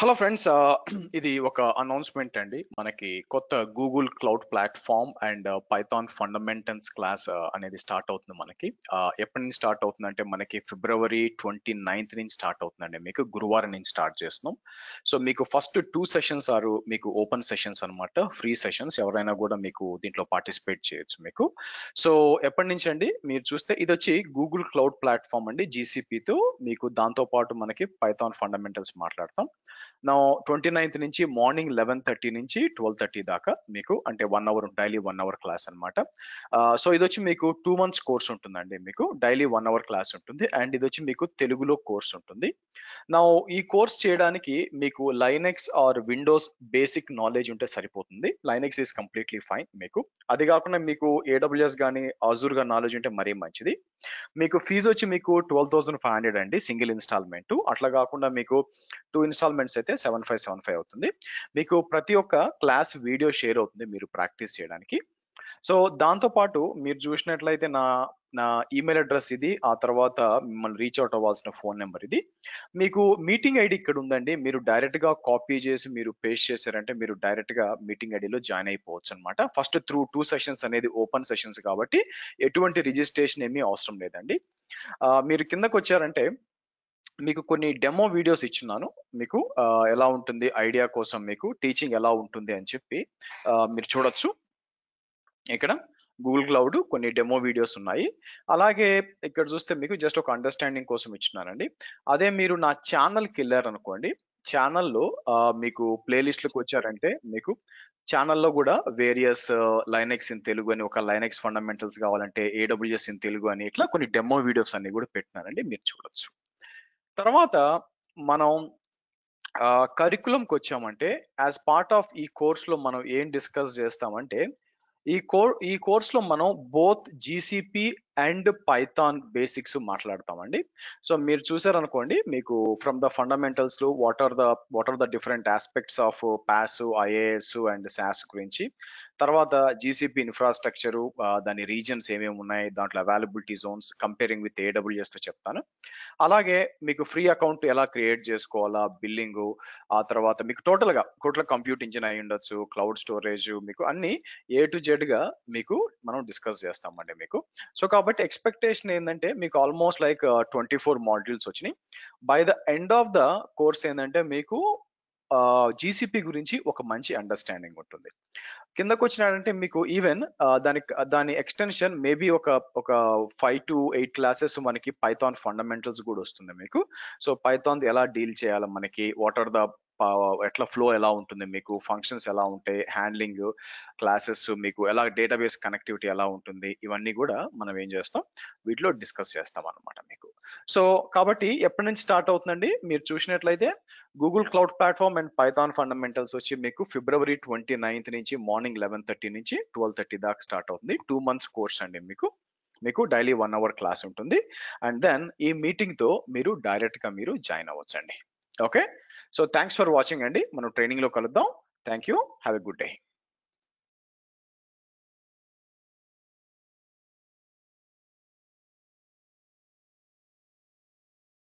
hello friends uh, ఇది ఒక announcement అండి మనకి కొత్త Google cloud platform and Python fundamentals class అనేది స్టార్ట్ అవుతుంది మనకి uh, ఎప్పటి నుంచి స్టార్ట్ అవుతుంది అంటే మనకి ఫిబ్రవరి ట్వంటీ నైన్త్ నుంచి స్టార్ట్ అవుతుందండి మీకు గురువారం నుంచి స్టార్ట్ చేస్తున్నాం సో మీకు ఫస్ట్ టూ సెషన్స్ ఆరు మీకు ఓపెన్ సెషన్స్ అనమాట ఫ్రీ సెషన్స్ ఎవరైనా కూడా మీకు దీంట్లో పార్టిసిపేట్ చేయొచ్చు మీకు సో ఎప్పటి నుంచి అండి మీరు చూస్తే ఇది వచ్చి గూగుల్ క్లౌడ్ ప్లాట్ఫామ్ అండి జీసీపీతో మీకు దాంతో పాటు మనకి పైథాన్ ఫండమెంటల్స్ మాట్లాడతాం నా ట్వంటీ నైన్త్ నుంచి మార్నింగ్ లెవెన్ థర్టీ నుంచి ట్వెల్వ్ థర్టీ దాకా మీకు అంటే one hour daily one hour class అనమాట సో ఇది వచ్చి మీకు టూ మంత్స్ కోర్స్ ఉంటుందండి మీకు డైలీ వన్ అవర్ క్లాస్ ఉంటుంది అండ్ ఇది వచ్చి మీకు తెలుగులో కోర్స్ ఉంటుంది నా ఈ కోర్స్ చేయడానికి మీకు Linux or Windows basic knowledge ఉంటే సరిపోతుంది లైనెక్స్ ఈస్ కంప్లీట్లీ ఫైన్ మీకు అది కాకుండా మీకు ఏడబ్ల్యూఎస్ కానీ ఆజూర్ గా నాలెడ్జ్ ఉంటే మరీ మంచిది మీకు ఫీజు వచ్చి మీకు ట్వెల్వ్ థౌసండ్ ఫైవ్ హండ్రెడ్ అండి సింగిల్ ఇన్స్టాల్మెంట్ అట్లా కాకుండా మీకు టూ ఇన్స్టాల్మెంట్స్ కోర్స్ అయితే సెవెన్ ఫైవ్ సెవెన్ ఫైవ్ అవుతుంది మీకు ప్రతి ఒక్క క్లాస్ వీడియో షేర్ అవుతుంది మీరు ప్రాక్టీస్ చేయడానికి సో దాంతోపాటు మీరు చూసినట్లయితే నా నా ఈమెయిల్ అడ్రస్ ఇది ఆ తర్వాత మిమ్మల్ని రీచ్ అవుట్ అవ్వాల్సిన ఫోన్ నెంబర్ ఇది మీకు మీటింగ్ ఐడి ఇక్కడ ఉందండి మీరు డైరెక్ట్గా కాపీ చేసి మీరు పేస్ట్ చేశారంటే మీరు డైరెక్ట్గా మీటింగ్ ఐడిలో జాయిన్ అయిపోవచ్చు అనమాట ఫస్ట్ త్రూ టూ సెషన్స్ అనేది ఓపెన్ సెషన్స్ కాబట్టి ఎటువంటి రిజిస్ట్రేషన్ ఏమీ అవసరం లేదండి మీరు కిందకు వచ్చారంటే మీకు కొన్ని డెమో వీడియోస్ ఇచ్చున్నాను మీకు ఎలా ఉంటుంది ఐడియా కోసం మీకు టీచింగ్ ఎలా ఉంటుంది అని చెప్పి మీరు చూడొచ్చు ఇక్కడ గూగుల్ క్లౌడ్ కొన్ని డెమో వీడియోస్ ఉన్నాయి అలాగే ఇక్కడ చూస్తే మీకు జస్ట్ ఒక అండర్స్టాండింగ్ కోసం ఇచ్చున్నానండి అదే మీరు నా ఛానల్కి వెళ్ళారనుకోండి ఛానల్లో మీకు ప్లేలిస్ట్లకు వచ్చారంటే మీకు ఛానల్లో కూడా వేరియస్ లైనెక్స్ ఇన్ తెలుగు అని ఒక లైనెక్స్ ఫండమెంటల్స్ కావాలంటే ఏడబ్ల్యూఎస్ ఇన్ తెలుగు అని ఇట్లా కొన్ని డెమో వీడియోస్ అన్ని కూడా పెట్టినారండి మీరు చూడొచ్చు తర్వాత మనం కరికులంకి వచ్చామంటే యాజ్ పార్ట్ ఆఫ్ ఈ కోర్స్లో మనం ఏం డిస్కస్ చేస్తామంటే ఈ కోర్ ఈ కోర్స్లో మనం both GCP and Python basics మాట్లాడతామండి సో మీరు చూసారనుకోండి మీకు from the fundamentals what are the what are the different aspects of PaaS IaaS and SaaS గురించి తర్వాత జీసీపీ ఇన్ఫ్రాస్ట్రక్చరు దాని రీజన్స్ ఏమేమి ఉన్నాయి దాంట్లో అవైలబిలిటీ జోన్స్ కంపేరింగ్ విత్ ఏడబ్ల్యూఎస్తో చెప్తాను అలాగే మీకు ఫ్రీ అకౌంట్ ఎలా క్రియేట్ చేసుకోవాలా బిల్లింగ్ ఆ తర్వాత మీకు టోటల్గా టోటల్ కంప్యూట్ ఇంజిన్ అయి ఉండొచ్చు క్లౌడ్ స్టోరేజ్ మీకు అన్ని ఏ టు జెడ్గా మీకు మనం డిస్కస్ చేస్తామండి మీకు సో కాబట్టి ఎక్స్పెక్టేషన్ ఏంటంటే మీకు almost like twenty four modules వచ్చినాయి by the end of the course ఏంటంటే మీకు జీసీపీ గురించి ఒక మంచి అండర్స్టాండింగ్ ఉంటుంది కిందకు వచ్చినాడంటే మీకు ఈవెన్ దాని దాని ఎక్స్టెన్షన్ మేబీ ఒక ఒక ఫైవ్ టు ఎయిట్ క్లాసెస్ మనకి పైథాన్ ఫండమెంటల్స్ కూడా వస్తుంది మీకు సో పైథాన్ ఎలా డీల్ చేయాలి మనకి వాట్ ఆర్ ద ఎట్లా ఫ్లో ఎలా ఉంటుంది మీకు ఫంక్షన్స్ ఎలా ఉంటాయి హ్యాండ్లింగ్ క్లాసెస్ మీకు ఎలా డేటాబేస్ కనెక్టివిటీ ఎలా ఉంటుంది ఇవన్నీ కూడా మనం ఏం చేస్తాం వీటిలో డిస్కస్ చేస్తాం అనమాట మీకు సో కాబట్టి ఎప్పటి నుంచి స్టార్ట్ అవుతుందండి మీరు చూసినట్లయితే Google cloud platform and Python fundamentals వచ్చి మీకు ఫిబ్రవరి ట్వంటీ నైన్త్ నుంచి మార్నింగ్ లెవెన్ థర్టీ నుంచి ట్వెల్వ్ థర్టీ దాకా స్టార్ట్ అవుతుంది టూ మంత్స్ కోర్స్ అండి మీకు మీకు డైలీ వన్ అవర్ క్లాస్ ఉంటుంది అండ్ దెన్ ఈ మీటింగ్తో మీరు డైరెక్ట్గా మీరు జాయిన్ అవ్వచ్చండి okay so thanks for watching అండి మనం ట్రైనింగ్లో కలుద్దాం thank you have a good day